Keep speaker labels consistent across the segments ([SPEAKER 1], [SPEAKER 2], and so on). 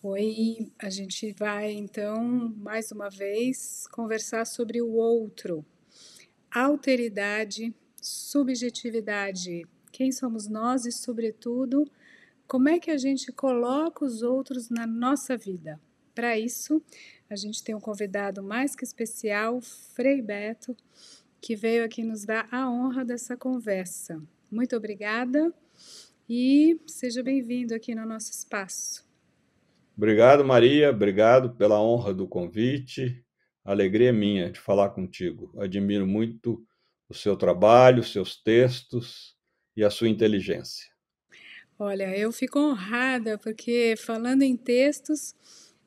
[SPEAKER 1] Oi, a gente vai então mais uma vez conversar sobre o outro, alteridade, subjetividade. Quem somos nós e, sobretudo, como é que a gente coloca os outros na nossa vida? Para isso, a gente tem um convidado mais que especial, Frei Beto que veio aqui nos dar a honra dessa conversa. Muito obrigada e seja bem-vindo aqui no nosso espaço.
[SPEAKER 2] Obrigado, Maria. Obrigado pela honra do convite. Alegria é minha de falar contigo. Admiro muito o seu trabalho, seus textos e a sua inteligência.
[SPEAKER 1] Olha, eu fico honrada porque falando em textos,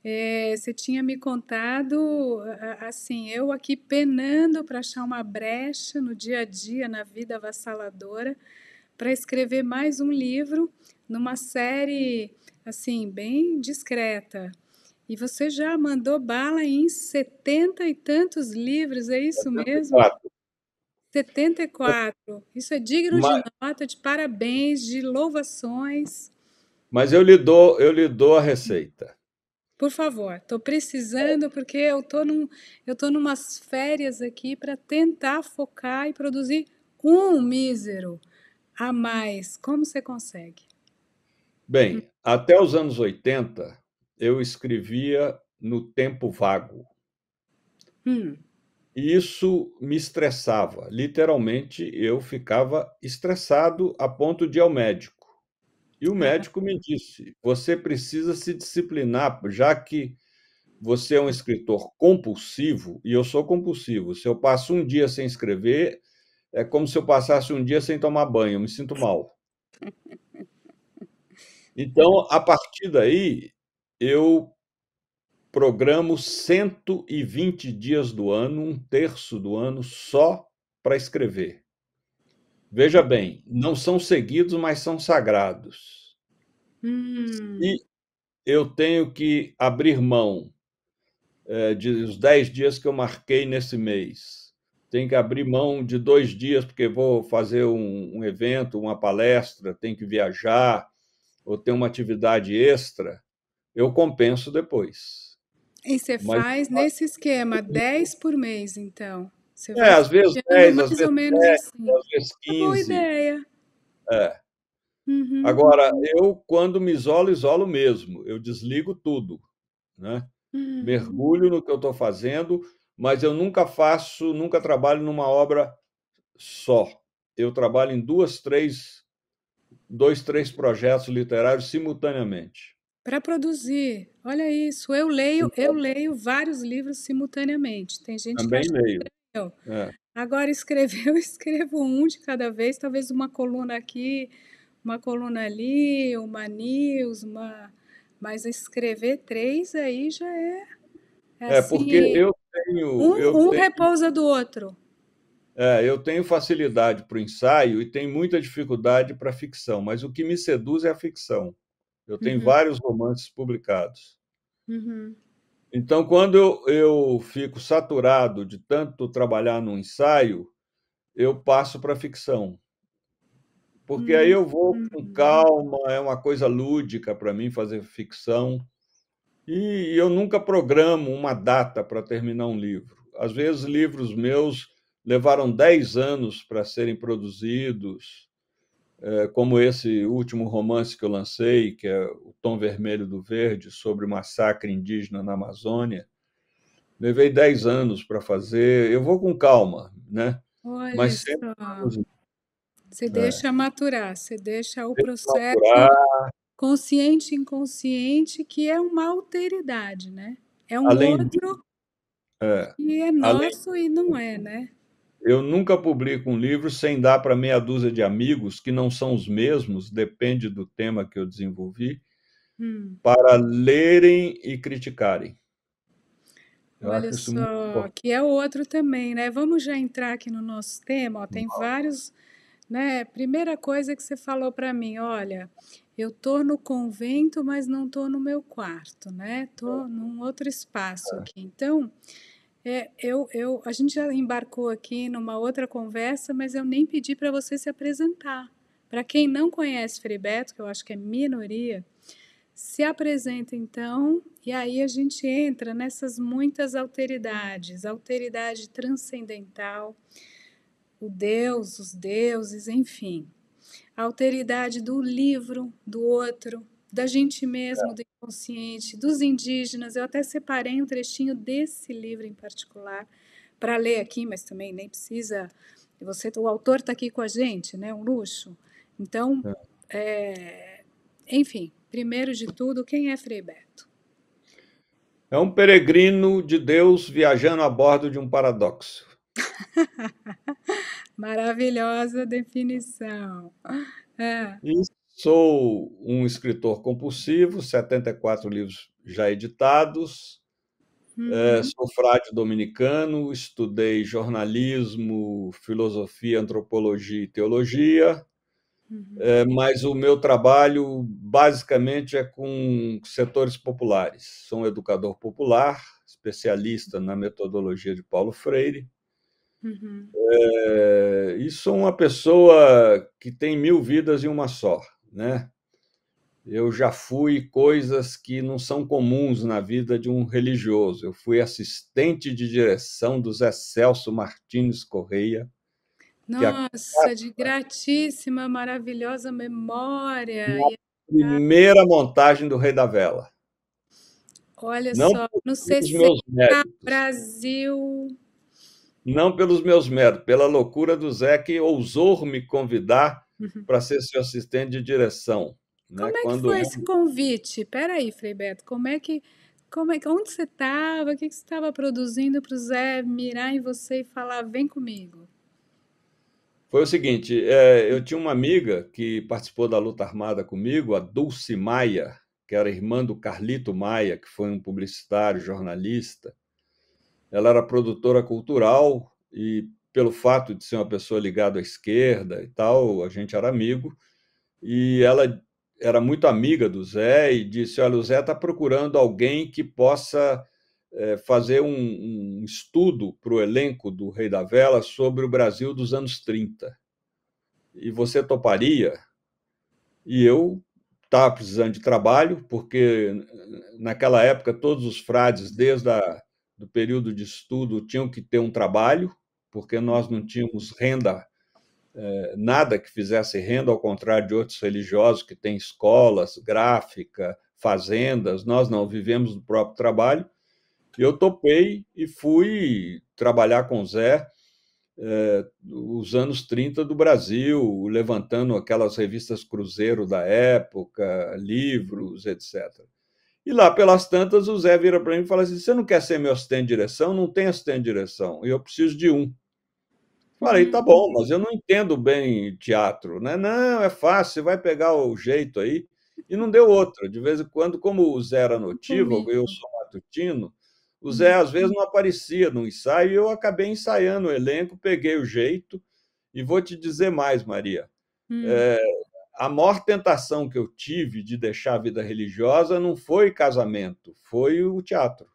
[SPEAKER 1] é, você tinha me contado, assim, eu aqui penando para achar uma brecha no dia a dia, na vida avassaladora, para escrever mais um livro numa série, assim, bem discreta. E você já mandou bala em setenta e tantos livros, é isso 74. mesmo? 74. Isso é digno Mas... de nota, de parabéns, de louvações.
[SPEAKER 2] Mas eu lhe dou, eu lhe dou a receita.
[SPEAKER 1] Por favor, estou precisando porque eu tô num, eu tô numas férias aqui para tentar focar e produzir um mísero a mais. Como você consegue?
[SPEAKER 2] Bem, hum. até os anos 80 eu escrevia no tempo vago. Hum. Isso me estressava. Literalmente eu ficava estressado a ponto de ir ao médico. E o médico me disse: você precisa se disciplinar, já que você é um escritor compulsivo, e eu sou compulsivo. Se eu passo um dia sem escrever, é como se eu passasse um dia sem tomar banho, eu me sinto mal. Então, a partir daí, eu programo 120 dias do ano, um terço do ano, só para escrever. Veja bem, não são seguidos, mas são sagrados.
[SPEAKER 1] Hum.
[SPEAKER 2] E eu tenho que abrir mão é, de, dos dez dias que eu marquei nesse mês. Tenho que abrir mão de dois dias, porque vou fazer um, um evento, uma palestra, tenho que viajar, ou ter uma atividade extra. Eu compenso depois.
[SPEAKER 1] E você Mas, faz nesse esquema, 10 por mês, então? Você é, às vezes 10, às vezes, 10 assim. às vezes 15. É boa ideia.
[SPEAKER 2] É. Uhum. Agora, eu, quando me isolo, isolo mesmo. Eu desligo tudo. Né? Uhum. Mergulho no que eu estou fazendo, mas eu nunca faço, nunca trabalho numa obra só. Eu trabalho em duas, três, dois, três projetos literários simultaneamente.
[SPEAKER 1] Para produzir, olha isso. Eu leio, eu então leio vários livros simultaneamente. Tem gente também que leio. Então, é. Agora escrever, eu escrevo um de cada vez, talvez uma coluna aqui, uma coluna ali, uma news, uma. Mas escrever três aí já é. É, é assim, porque eu
[SPEAKER 2] tenho. Um, eu um tenho...
[SPEAKER 1] repousa do outro.
[SPEAKER 2] É, eu tenho facilidade para o ensaio e tenho muita dificuldade para a ficção, mas o que me seduz é a ficção. Eu tenho uhum. vários romances publicados. Uhum. Então, quando eu, eu fico saturado de tanto trabalhar no ensaio, eu passo para ficção. Porque hum, aí eu vou hum. com calma, é uma coisa lúdica para mim fazer ficção. E eu nunca programo uma data para terminar um livro. Às vezes, livros meus levaram 10 anos para serem produzidos. Eh, como esse último romance que eu lancei, que é O Tom Vermelho do Verde, sobre o massacre indígena na Amazônia. Levei 10 anos para fazer, eu vou com calma, né? Olha Mas sempre... É
[SPEAKER 1] você né? deixa maturar, você deixa o deixa processo maturar. consciente e inconsciente, que é uma alteridade, né? É um Além outro de...
[SPEAKER 2] é. que é nosso
[SPEAKER 1] Além... e não é, né?
[SPEAKER 2] Eu nunca publico um livro sem dar para meia dúzia de amigos, que não são os mesmos, depende do tema que eu desenvolvi, hum. para lerem e criticarem. Eu Olha só,
[SPEAKER 1] que é outro também, né? Vamos já entrar aqui no nosso tema. Ó, tem Nossa. vários, né? Primeira coisa que você falou para mim, olha, eu tô no convento, mas não tô no meu quarto, né? Tô num outro espaço é. aqui. Então, é, eu, eu, a gente já embarcou aqui numa outra conversa, mas eu nem pedi para você se apresentar. Para quem não conhece Freibeto, que eu acho que é minoria, se apresenta então, e aí a gente entra nessas muitas alteridades alteridade transcendental, o Deus, os deuses, enfim. A alteridade do livro, do outro, da gente mesmo, é. do inconsciente, dos indígenas. Eu até separei um trechinho desse livro em particular para ler aqui, mas também nem precisa. Você, o autor está aqui com a gente, né? Um luxo. Então, é. é, enfim, primeiro de tudo, quem é Frei Beto?
[SPEAKER 2] É um peregrino de Deus viajando a bordo de um paradoxo.
[SPEAKER 1] Maravilhosa definição. É.
[SPEAKER 2] Isso Sou um escritor compulsivo, 74 livros já editados. Eh, uhum. É, sou frade dominicano, estudei jornalismo, filosofia, antropologia e teologia. Uhum. É, mas o meu trabalho basicamente é com setores populares. Sou um educador popular, especialista na metodologia de Paulo Freire. Uhum. É, e sou uma pessoa que tem mil vidas em uma só né? Eu já fui coisas que não são comuns na vida de um religioso. Eu fui assistente de direção do Zé Celso Martins Correia. Nossa,
[SPEAKER 1] a... de gratíssima, maravilhosa memória.
[SPEAKER 2] primeira montagem do Rei da Vela.
[SPEAKER 1] Olha não só, não sei se Brasil.
[SPEAKER 2] Não pelos meus méritos, pela loucura do Zé que ousou me convidar uhum. para ser seu assistente de direção. Né? Como é Quando que foi esse
[SPEAKER 1] convite? Peraí, Frei Beto, como é que. Como é, onde você estava? O que, que você estava produzindo para o Zé mirar em você e falar: vem comigo?
[SPEAKER 2] Foi o seguinte: é, eu tinha uma amiga que participou da luta armada comigo, a Dulce Maia, que era irmã do Carlito Maia, que foi um publicitário, jornalista. Ela era produtora cultural e pelo fato de ser uma pessoa ligada à esquerda e tal, a gente era amigo, e ela era muito amiga do Zé e disse: Olha, o Zé está procurando alguém que possa é, fazer um, um estudo para o elenco do Rei da Vela sobre o Brasil dos anos 30. E você toparia? E eu estava tá precisando de trabalho, porque naquela época todos os frades, desde a, do período de estudo, tinham que ter um trabalho porque nós não tínhamos renda, é, nada que fizesse renda, ao contrário de outros religiosos que têm escolas, gráfica, fazendas, nós não vivemos do próprio trabalho. E eu topei e fui trabalhar com o Zé nos é, os anos 30 do Brasil, levantando aquelas revistas Cruzeiro da época, livros, etc. E lá pelas tantas, o Zé vira para mim e fala assim: Você não quer ser meu assistente de direção? Não tem assistente de direção, eu preciso de um. Falei, tá bom, mas eu não entendo bem teatro, né? Não, é fácil, você vai pegar o jeito aí. E não deu outra. De vez em quando, como o Zé era notivo, eu sou matutino, o Zé uhum. às vezes não aparecia no ensaio e eu acabei ensaiando o elenco, peguei o jeito. E vou te dizer mais, Maria. Hum. É, a maior tentação que eu tive de deixar a vida religiosa não foi casamento, foi o teatro.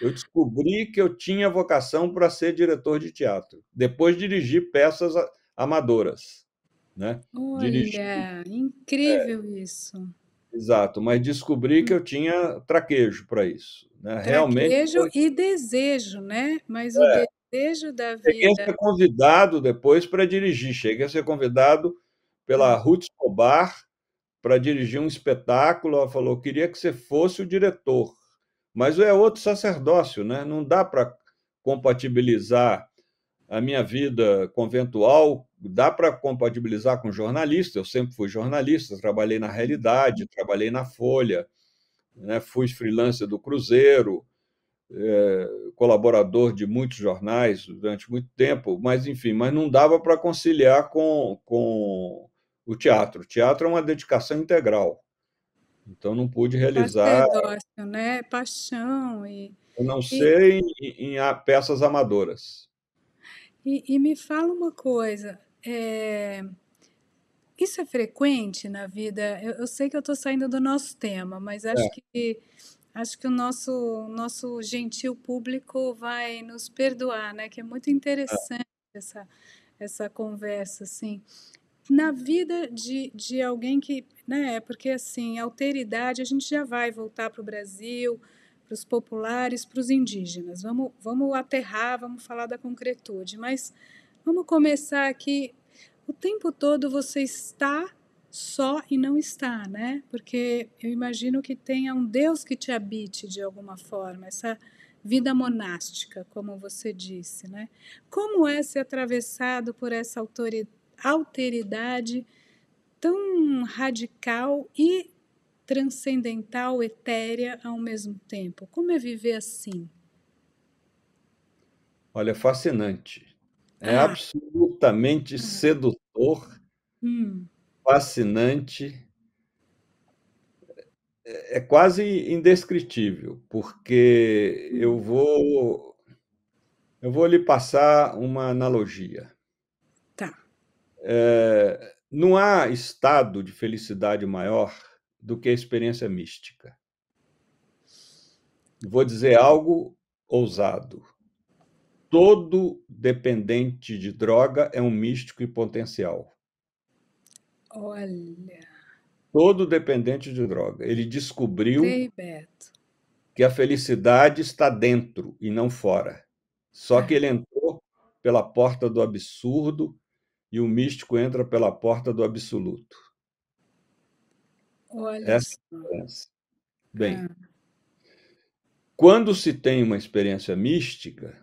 [SPEAKER 2] Eu descobri que eu tinha vocação para ser diretor de teatro. Depois dirigi peças amadoras, né? Olha, dirigi...
[SPEAKER 1] É. incrível é, isso.
[SPEAKER 2] Exato, mas descobri que eu tinha traquejo para isso, né? Traquejo Realmente. Traquejo
[SPEAKER 1] e desejo, né? Mas é. o desejo da vida. Cheguei a ser
[SPEAKER 2] convidado depois para dirigir. Cheguei a ser convidado pela hum. Ruth Escobar para dirigir um espetáculo. Ela falou: queria que você fosse o diretor. Mas é outro sacerdócio, né? Não dá para compatibilizar a minha vida conventual, dá para compatibilizar com jornalista. Eu sempre fui jornalista, trabalhei na Realidade, trabalhei na Folha, né? fui freelancer do Cruzeiro, é, colaborador de muitos jornais durante muito tempo, mas enfim, mas não dava para conciliar com, com o teatro. O teatro é uma dedicação integral. Então não pude realizar.
[SPEAKER 1] Sacerdócio, né? Paixão e. Eu não sei
[SPEAKER 2] em, em, peças amadoras.
[SPEAKER 1] E, e, me fala uma coisa. É... Isso é frequente na vida? Eu, eu sei que eu estou saindo do nosso tema, mas é. acho é. que acho que o nosso nosso gentil público vai nos perdoar, né? Que é muito é. interessante é. essa essa conversa, assim na vida de, de alguém que. Né, porque assim, alteridade, a gente já vai voltar para o Brasil, para os populares, para os indígenas. Vamos, vamos aterrar, vamos falar da concretude, mas vamos começar aqui. O tempo todo você está só e não está, né? Porque eu imagino que tenha um Deus que te habite de alguma forma, essa vida monástica, como você disse, né? Como é ser atravessado por essa autoridade? alteridade tão radical e transcendental, etérea ao mesmo tempo? Como é viver assim?
[SPEAKER 2] Olha, é fascinante. É ah. absolutamente ah. sedutor, hum. fascinante. É, é quase indescritível, porque hum. eu vou eu vou lhe passar uma analogia. É, não há estado de felicidade maior do que a experiência mística. Vou dizer algo ousado. Todo dependente de droga é um místico e potencial.
[SPEAKER 1] Olha.
[SPEAKER 2] Todo dependente de droga. Ele descobriu que a felicidade está dentro e não fora. Só ah. que ele entrou pela porta do absurdo e o místico entra pela porta do absoluto.
[SPEAKER 1] Olha. Essa
[SPEAKER 2] é a Bem, ah. quando se tem uma experiência mística,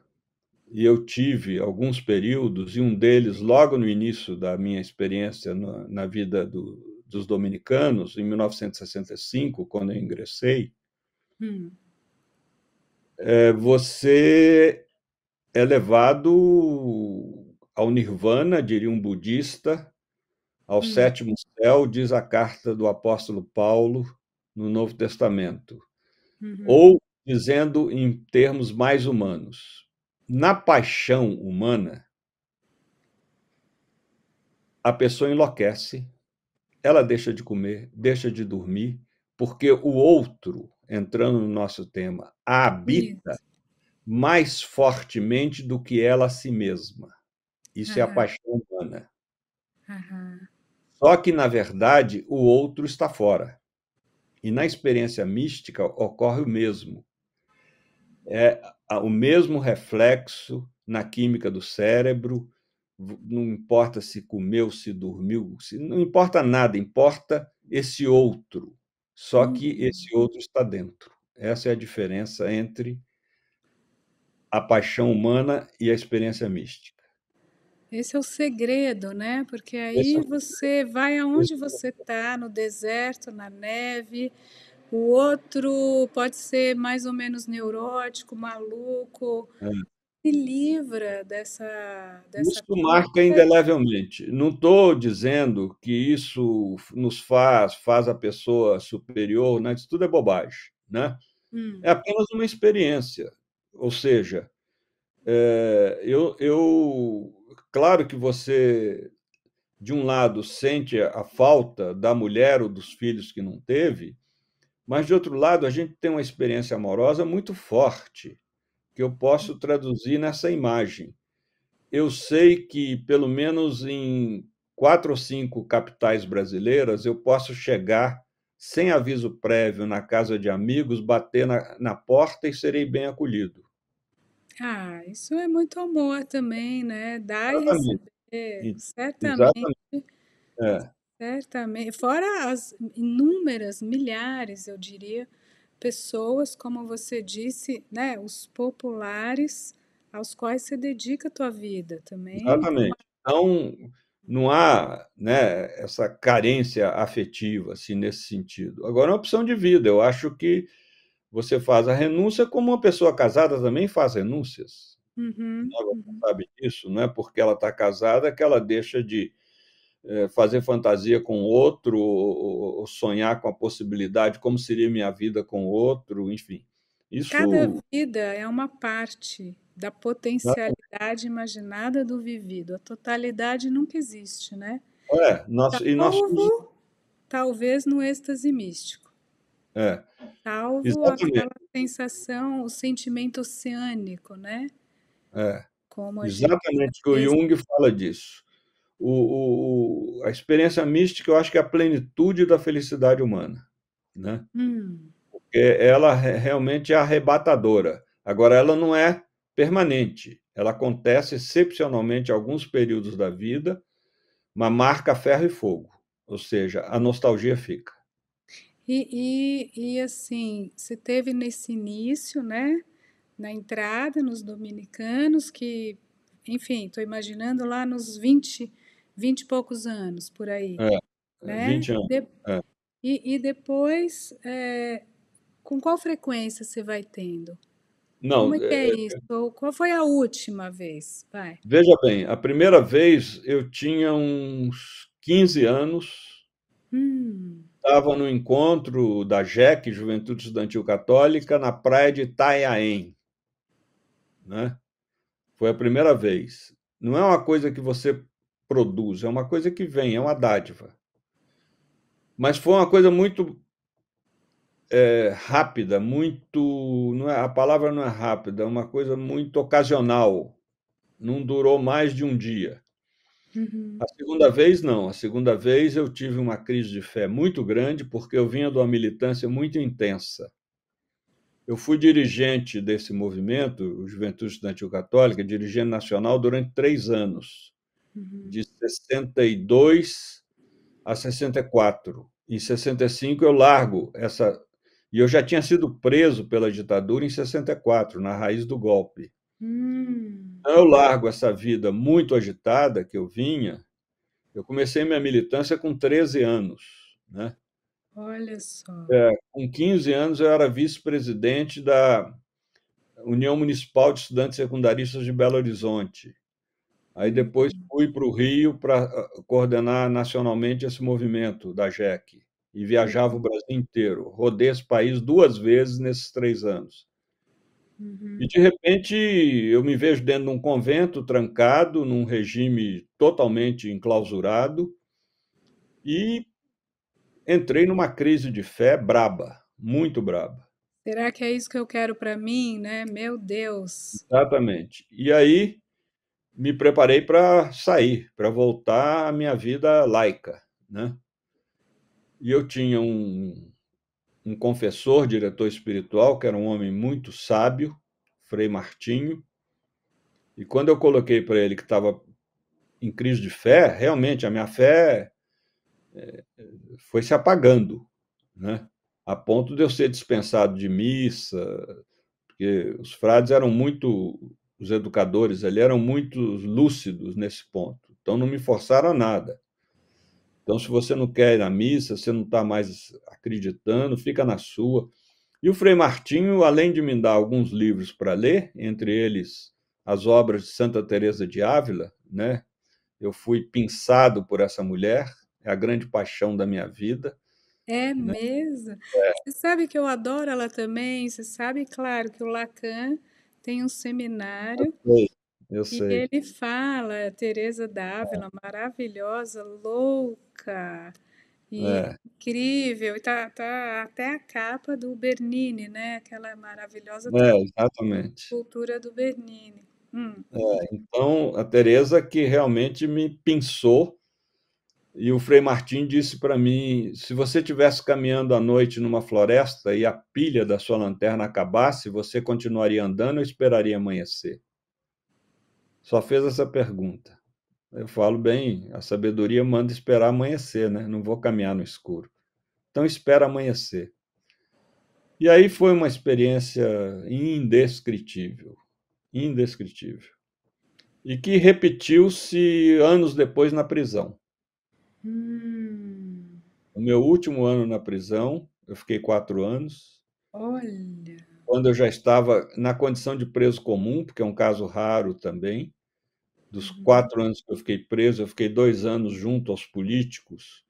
[SPEAKER 2] e eu tive alguns períodos, e um deles logo no início da minha experiência na, na vida do, dos dominicanos, em 1965, quando eu ingressei, hum. é, você é levado ao nirvana, diria um budista, ao hum. sétimo céu, diz a carta do apóstolo Paulo no Novo Testamento. Uhum. Ou, dizendo em termos mais humanos, na paixão humana, a pessoa enlouquece, ela deixa de comer, deixa de dormir, porque o outro, entrando no nosso tema, a habita mais fortemente do que ela a si mesma. Isso uhum. é a paixão humana. Uhum. Só que, na verdade, o outro está fora. E na experiência mística ocorre o mesmo. É o mesmo reflexo na química do cérebro, não importa se comeu, se dormiu, se, não importa nada, importa esse outro. Só uhum. que esse uhum. outro está dentro. Essa é a diferença entre a paixão humana e a experiência mística.
[SPEAKER 1] Esse é o segredo, né? Porque aí Isso. você vai aonde você está, no deserto, na neve. O outro pode ser mais ou menos neurótico, maluco. É. Se livra dessa. dessa isso coisa. marca
[SPEAKER 2] indelevelmente. Não estou dizendo que isso nos faz, faz a pessoa superior, né? isso tudo é bobagem. Né? É hum. É apenas uma experiência. Ou seja, é, eu, eu claro que você, de um lado, sente a falta da mulher ou dos filhos que não teve, mas, de outro lado, a gente tem uma experiência amorosa muito forte, que eu posso traduzir nessa imagem. Eu sei que, pelo menos em quatro ou cinco capitais brasileiras, eu posso chegar sem aviso prévio na casa de amigos, bater na, na porta e serei bem acolhido.
[SPEAKER 1] Ah, isso é muito amor também, né? Dar Exatamente. e receber. Certamente. É. Certamente. Fora as inúmeras, milhares, eu diria, pessoas, como você disse, né? Os populares aos quais você dedica a tua vida também. Exatamente.
[SPEAKER 2] Então, não há né, essa carência afetiva assim, nesse sentido. Agora, é uma opção de vida. Eu acho que você faz a renúncia como uma pessoa casada também faz renúncias. Uhum, né, ela uhum. sabe disso, não é porque ela está casada que ela deixa de é, fazer fantasia com outro, ou, ou sonhar com a possibilidade, como seria minha vida com outro, enfim. Isso... Cada
[SPEAKER 1] vida é uma parte da potencialidade imaginada do vivido. A totalidade nunca existe, né?
[SPEAKER 2] É, nós, tá e nós...
[SPEAKER 1] Talvez no êxtase místico. É. Salvo Exatamente. aquela sensação, o sentimento oceânico, né?
[SPEAKER 2] É. Exatamente, gente... que o Jung fala disso. O, o, a experiência mística, eu acho que é a plenitude da felicidade humana, né? Hum. Porque ela realmente é arrebatadora. Agora, ela não é permanente. Ela acontece excepcionalmente em alguns períodos da vida, mas marca ferro e fogo. Ou seja, a nostalgia fica.
[SPEAKER 1] E, e, e assim, você teve nesse início, né? Na entrada, nos dominicanos, que, enfim, estou imaginando lá nos 20, 20 e poucos anos por aí. É, é né? 20 anos. De, é. e, e, depois, é, com qual frequência você vai tendo?
[SPEAKER 2] Não, Como é que é, é, é
[SPEAKER 1] isso? qual foi a última vez? Vai.
[SPEAKER 2] Veja bem, a primeira vez eu tinha uns 15 anos.
[SPEAKER 1] Hum
[SPEAKER 2] estava no encontro da JEC, Juventude Estudantil Católica, na praia de Itaiaém. Né? Foi a primeira vez. Não é uma coisa que você produz, é uma coisa que vem, é uma dádiva. Mas foi uma coisa muito é, rápida, muito. Não é, a palavra não é rápida, é uma coisa muito ocasional. Não durou mais de um dia. Uhum. A segunda vez, não. A segunda vez eu tive uma crise de fé muito grande, porque eu vinha de uma militância muito intensa. Eu fui dirigente desse movimento, Juventude Estudantil Católica, dirigente nacional durante três anos, uhum. de 62 a 64. Em 65 eu largo essa. E eu já tinha sido preso pela ditadura em 64, na raiz do golpe. Uhum eu largo essa vida muito agitada que eu vinha. Eu comecei minha militância com 13 anos, né?
[SPEAKER 1] Olha só.
[SPEAKER 2] É, com 15 anos eu era vice-presidente da União Municipal de Estudantes Secundaristas de Belo Horizonte. Aí depois uhum. fui para o Rio para ah, coordenar nacionalmente esse movimento da JEC e viajava o uhum. Brasil inteiro. Rodei esse país duas vezes nesses três anos. Uhum. E de repente eu me vejo dentro de um convento trancado, num regime totalmente enclausurado, e entrei numa crise de fé braba, muito braba.
[SPEAKER 1] Será que é isso que eu quero para mim, né? Meu Deus.
[SPEAKER 2] Exatamente. E aí me preparei para sair, para voltar à minha vida laica, né? E eu tinha um um confessor, diretor espiritual, que era um homem muito sábio, Frei Martinho. E quando eu coloquei para ele que estava em crise de fé, realmente a minha fé eh, foi se apagando, né? A ponto de eu ser dispensado de missa, porque os frades eram muito, os educadores ali eram muito lúcidos nesse ponto, então não me forçaram a nada. Então, se você não quer ir na missa, você não está mais acreditando, fica na sua. E o Frei Martinho, além de me dar alguns livros para ler, entre eles as obras de Santa Teresa de Ávila, né? Eu fui pinçado por essa mulher, é a grande paixão da minha vida.
[SPEAKER 1] É né? mesmo. É. Você sabe que eu adoro ela também. Você sabe, claro, que o Lacan tem um seminário eu e ele fala, Teresa Dávila, maravilhosa, louca, e é. incrível. E tá, tá até a capa do Bernini, né? Aquela é maravilhosa é, exatamente. cultura do Bernini. Hum.
[SPEAKER 2] É, então, a Teresa que realmente me pensou e o Frei Martin disse para mim: se você estivesse caminhando à noite numa floresta e a pilha da sua lanterna acabasse, você continuaria andando ou esperaria amanhecer? só fez essa pergunta. Eu falo bem, a sabedoria manda esperar amanhecer, né? Não vou caminhar no escuro. Então espera amanhecer. E aí foi uma experiência indescritível, indescritível. E que repetiu-se anos depois na prisão.
[SPEAKER 1] Hum.
[SPEAKER 2] O meu último ano na prisão, eu fiquei quatro anos. Olha quando eu já estava na condição de preso comum, porque é um caso raro também. Dos uhum. quatro anos que eu fiquei preso, eu fiquei dois anos junto aos políticos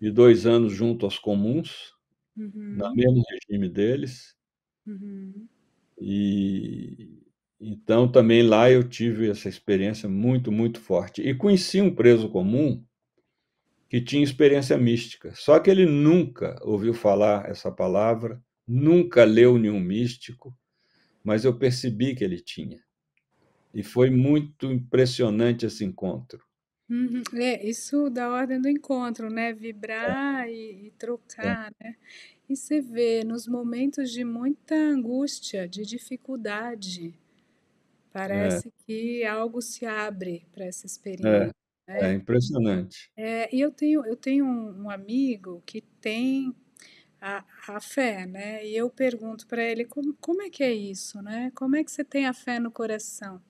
[SPEAKER 2] e dois anos junto aos comuns, uhum. no mesmo regime deles. Uhum. E então também lá eu tive essa experiência muito, muito forte. E conheci um preso comum que tinha experiência mística, só que ele nunca ouviu falar essa palavra nunca leu nenhum místico, mas eu percebi que ele tinha. E foi muito impressionante esse encontro.
[SPEAKER 1] Uhum. É, isso da ordem do encontro, né? Vibrar é. e, e, trocar, é. né? E você vê nos momentos de muita angústia, de dificuldade, é. parece que algo se abre para essa é. experiência. Né? É, né? impressionante. É, e eu tenho, eu tenho um, um amigo que tem a, a fé, né? E eu pergunto para ele como, como é que é isso, né? Como é que você tem a fé no coração?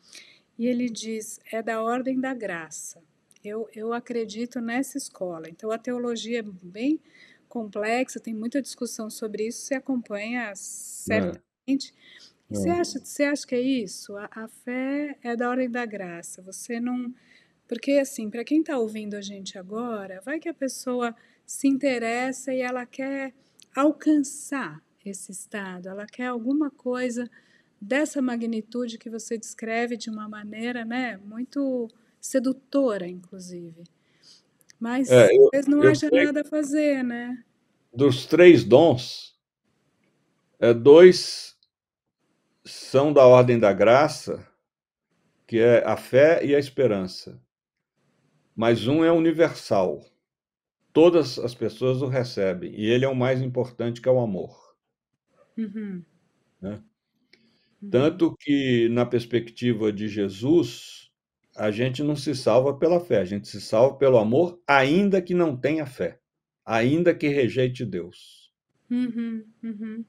[SPEAKER 1] E ele diz: é da ordem da graça. Eu, eu acredito nessa escola. Então a teologia é bem complexa, tem muita discussão sobre isso. Você acompanha certamente. É. Você, é. acha, você acha que é isso? A, a fé é da ordem da graça. Você não. Porque, assim, para quem está ouvindo a gente agora, vai que a pessoa se interessa e ela quer alcançar esse estado, ela quer alguma coisa dessa magnitude que você descreve de uma maneira né, muito sedutora, inclusive. Mas é, eu, talvez não haja nada a fazer, né?
[SPEAKER 2] Dos três dons, é, dois são da ordem da graça, que é a fé e a esperança. Mas um é universal todas as pessoas o recebem. E ele é o mais importante, que é o amor. Uhum. Né? Uhum. Tanto que, na perspectiva de Jesus, a gente não se salva pela fé, a gente se salva pelo amor, ainda que não tenha fé, ainda que rejeite Deus.
[SPEAKER 1] Uhum. uhum.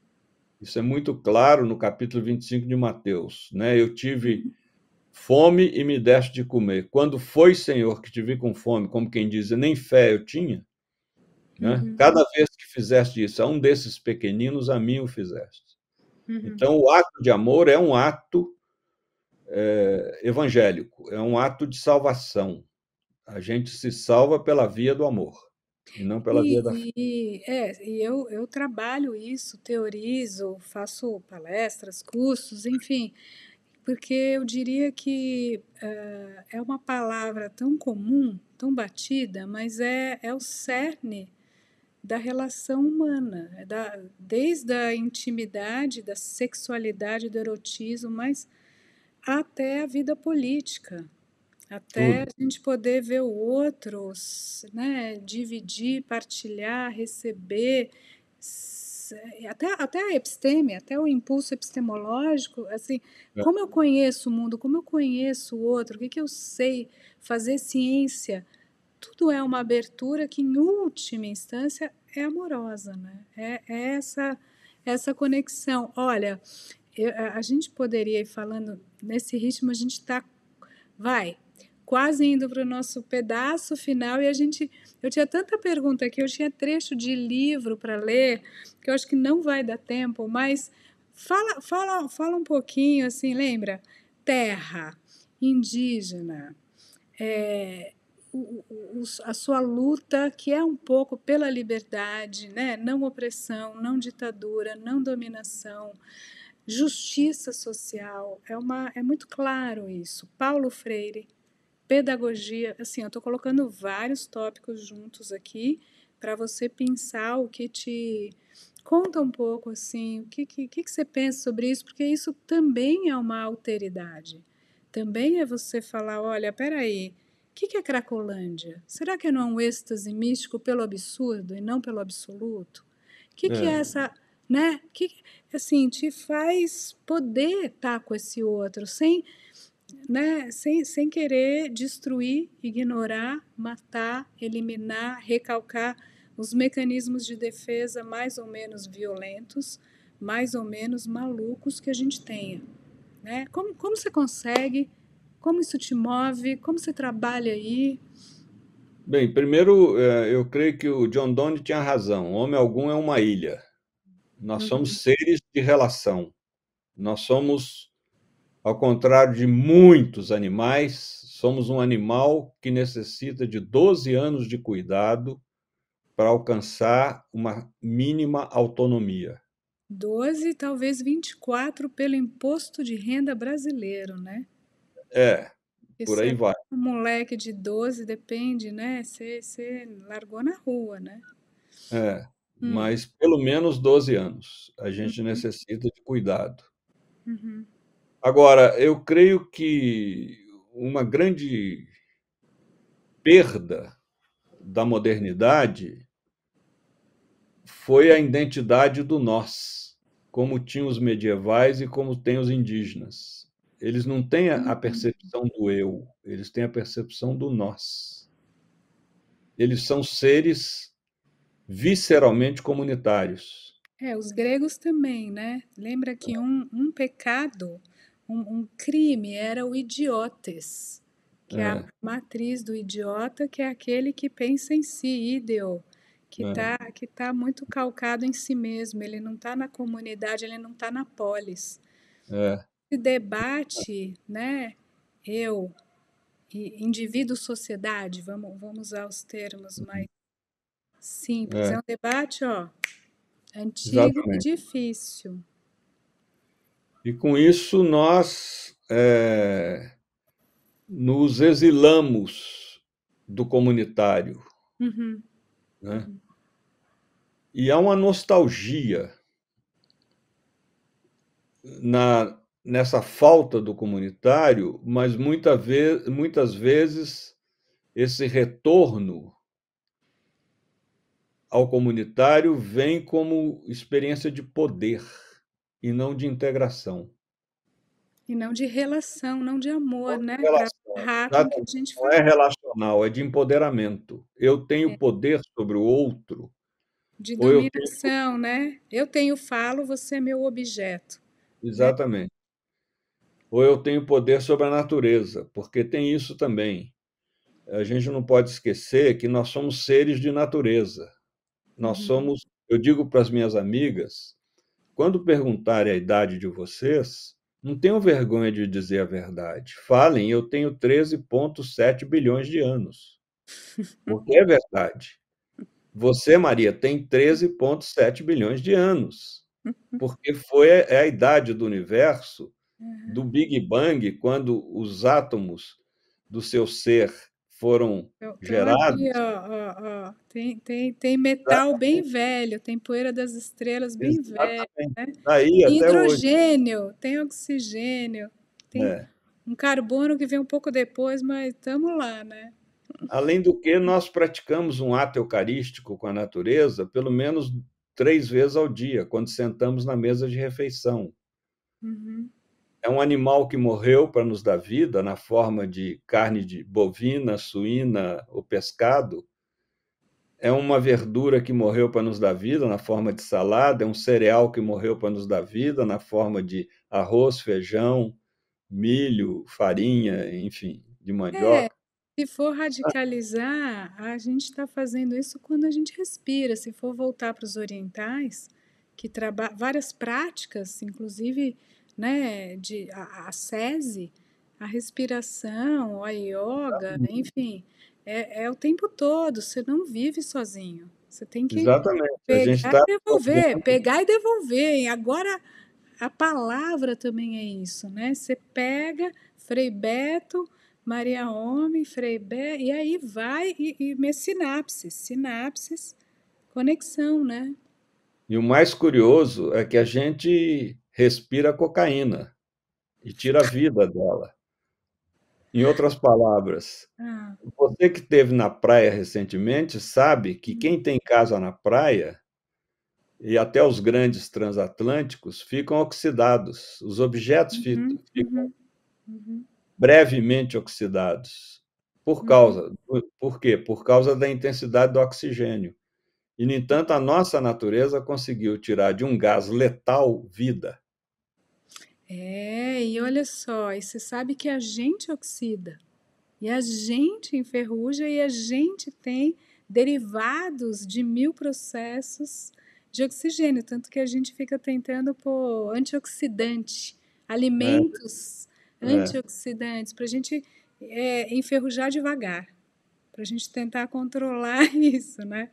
[SPEAKER 2] Isso é muito claro no capítulo 25 de Mateus. Né? Eu tive fome e me deste de comer. Quando foi, Senhor, que te vi com fome, como quem diz, nem fé eu tinha, né? Uhum. Cada vez que fizeste isso a um desses pequeninos, a mim o fizeste. Uhum. Então, o ato de amor é um ato é, evangélico, é um ato de salvação. A gente se salva pela via do amor e não pela e, via da
[SPEAKER 1] E, é, e eu, eu trabalho isso, teorizo, faço palestras, cursos, enfim, porque eu diria que uh, é uma palavra tão comum, tão batida, mas é, é o cerne da relação humana, é da, desde a intimidade, da sexualidade, do erotismo, mas até a vida política, até Tudo. a gente poder ver o outro, né, dividir, partilhar, receber, até, até a episteme, até o impulso epistemológico, assim, é. como eu conheço o mundo, como eu conheço o outro, o que, que eu sei, fazer ciência, tudo é uma abertura que, em última instância, é amorosa, né? É, é essa, essa conexão. Olha, eu, a gente poderia ir falando nesse ritmo, a gente está, vai, quase indo para o nosso pedaço final e a gente. Eu tinha tanta pergunta aqui, eu tinha trecho de livro para ler, que eu acho que não vai dar tempo, mas fala, fala, fala um pouquinho assim, lembra? Terra, indígena, é, a sua luta, que é um pouco pela liberdade, né? não opressão, não ditadura, não dominação, justiça social. É, uma, é muito claro isso. Paulo Freire, pedagogia, assim, eu estou colocando vários tópicos juntos aqui para você pensar o que te conta um pouco assim o que, que, que você pensa sobre isso porque isso também é uma alteridade também é você falar olha peraí aí o que, que é Cracolândia? Será que não é um êxtase místico pelo absurdo e não pelo absoluto? O que, que é. é. essa. Né? Que, assim, te faz poder estar com esse outro sem, né? sem, sem querer destruir, ignorar, matar, eliminar, recalcar os mecanismos de defesa mais ou menos violentos, mais ou menos malucos que a gente tenha. Né? Como, como você consegue como isso te move? Como você trabalha aí?
[SPEAKER 2] Bem, primeiro, é, eu creio que o John Donne tinha razão. Homem algum é uma ilha. Nós uhum. somos seres de relação. Nós somos, ao contrário de muitos animais, somos um animal que necessita de 12 anos de cuidado para alcançar uma mínima autonomia.
[SPEAKER 1] 12, talvez 24 pelo imposto de renda brasileiro, né?
[SPEAKER 2] É, Porque por aí é vai.
[SPEAKER 1] Um moleque de 12, depende, né? Você largou na rua, né?
[SPEAKER 2] É, hum. mas pelo menos 12 anos. A gente uhum. necessita de cuidado. Uhum. Agora, eu creio que uma grande perda da modernidade foi a identidade do nós, como tinham os medievais e como tem os indígenas eles não têm a uhum. percepção do eu, eles têm a percepção do nós. Eles são seres visceralmente comunitários.
[SPEAKER 1] É, os gregos também, né? Lembra que um, um pecado, um, um crime era o idiotes, que é. é. a matriz do idiota, que é aquele que pensa em si, ideo, que está é. Tá, que tá muito calcado em si mesmo, ele não está na comunidade, ele não está na polis. É esse debate, né, eu, indivíduo-sociedade, vamos, vamos usar os termos mais simples, é, é um debate ó, antigo Exatamente. e difícil.
[SPEAKER 2] E com isso nós é, nos exilamos do comunitário. Uhum. Né? E há uma nostalgia na, nessa falta do comunitário, mas muita muitas vezes esse retorno ao comunitário vem como experiência de poder e não de integração.
[SPEAKER 1] E não de relação, não de amor, não né? Relação,
[SPEAKER 2] que a gente não fala. é relacional, é de empoderamento. Eu tenho é. poder sobre o outro.
[SPEAKER 1] De dominação, eu tenho... né? Eu tenho falo, você é meu objeto.
[SPEAKER 2] Né? Exatamente ou eu tenho poder sobre a natureza, porque tem isso também. A gente não pode esquecer que nós somos seres de natureza. Nós uhum. somos, eu digo para as minhas amigas, quando perguntarem a idade de vocês, não tenham vergonha de dizer a verdade. Falem, eu tenho 13,7 bilhões de anos. Porque é verdade. Você, Maria, tem 13,7 bilhões de anos. Uhum. Porque foi é a idade do universo Uhum. do Big Bang, quando os átomos do seu ser foram eu, gerados. Eu
[SPEAKER 1] aqui, ó, ó, ó. Tem, tem, tem metal bem velho, tem poeira das estrelas bem Exatamente. velho. Né? Tá aí, tem hidrogênio, tem oxigênio, tem é. um carbono que vem um pouco depois, mas estamos lá, né?
[SPEAKER 2] Além do que, nós praticamos um ato eucarístico com a natureza pelo menos três vezes ao dia, quando sentamos na mesa de refeição. Uhum é um animal que morreu para nos dar vida na forma de carne de bovina, suína ou pescado. É uma verdura que morreu para nos dar vida na forma de salada, é um cereal que morreu para nos dar vida na forma de arroz, feijão, milho, farinha, enfim, de é, mandioca. É,
[SPEAKER 1] se for radicalizar, a gente está fazendo isso quando a gente respira. Se for voltar para os orientais, que várias práticas, inclusive né, de a, a sese a respiração, a yoga, enfim, é, é, o tempo todo, você não vive sozinho. Você tem que Exatamente. pegar tá... e devolver, pegar e devolver. E agora a palavra também é isso, né? Você pega Frei Beto, Maria Homem, Frei Beto, e aí vai e, e minhas sinapses, sinapses, conexão, né?
[SPEAKER 2] E o mais curioso é que a gente respira cocaína e tira a vida dela. Em outras palavras, ah. você que esteve na praia recentemente sabe que hum. quem tem casa na praia e até os grandes transatlânticos ficam oxidados, os objetos uhum, ficam uhum, uhum. brevemente oxidados. Por hum. causa, uhum. por quê? Por causa da intensidade do oxigênio. E, no entanto, a nossa natureza conseguiu tirar de um gás letal vida.
[SPEAKER 1] É, e olha só, e você sabe que a gente oxida, e a gente enferruja, e a gente tem derivados de mil processos de oxigênio, tanto que a gente fica tentando pôr antioxidante, alimentos é. é. antioxidantes, para a gente é, enferrujar devagar para a gente tentar controlar isso, né?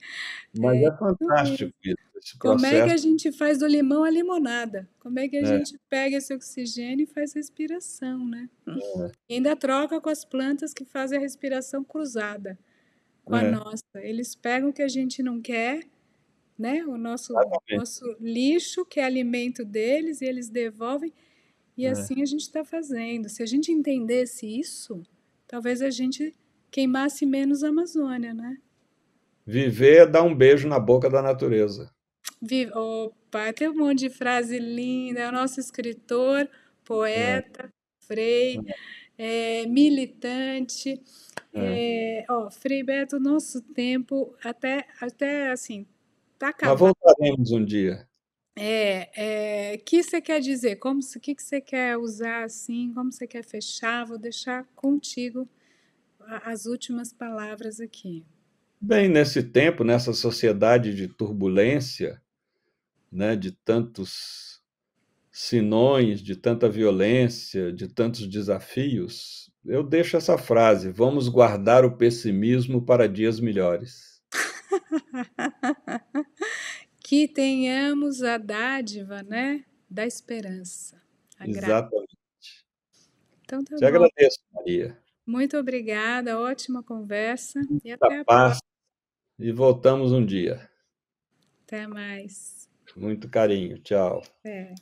[SPEAKER 2] Mas é, é fantástico então, isso. Esse Como processo. é que a
[SPEAKER 1] gente faz do limão a limonada? Como é que a é. gente pega esse oxigênio e faz respiração, né? É. E ainda troca com as plantas que fazem a respiração cruzada com a é. nossa. Eles pegam o que a gente não quer, né? O nosso, o nosso lixo, que é alimento deles, e eles devolvem. E é. assim a gente está fazendo. Se a gente entendesse isso, talvez a gente queimasse menos a Amazônia, né?
[SPEAKER 2] Viver é dar um beijo na boca da natureza.
[SPEAKER 1] Vive... Opa, tem um monte de frase linda. É o nosso escritor, poeta, é. Frei, é. É, militante. É. É, ó, Frei Beto, nosso tempo até, até assim, tá acabado. Nós
[SPEAKER 2] voltaremos um dia.
[SPEAKER 1] É, o é, que você quer dizer? Como, o que, que você quer usar assim? Como você quer fechar? Vou deixar contigo as últimas palavras aqui.
[SPEAKER 2] Bem, nesse tempo, nessa sociedade de turbulência, né, de tantos sinões, de tanta violência, de tantos desafios, eu deixo essa frase: vamos guardar o pessimismo para dias melhores.
[SPEAKER 1] que tenhamos a dádiva, né, da esperança. Exatamente. Então, tá Te bom. agradeço, Maria. Muito obrigada, ótima conversa e até a próxima.
[SPEAKER 2] E voltamos um dia.
[SPEAKER 1] Até mais.
[SPEAKER 2] Muito carinho, tchau.
[SPEAKER 1] É.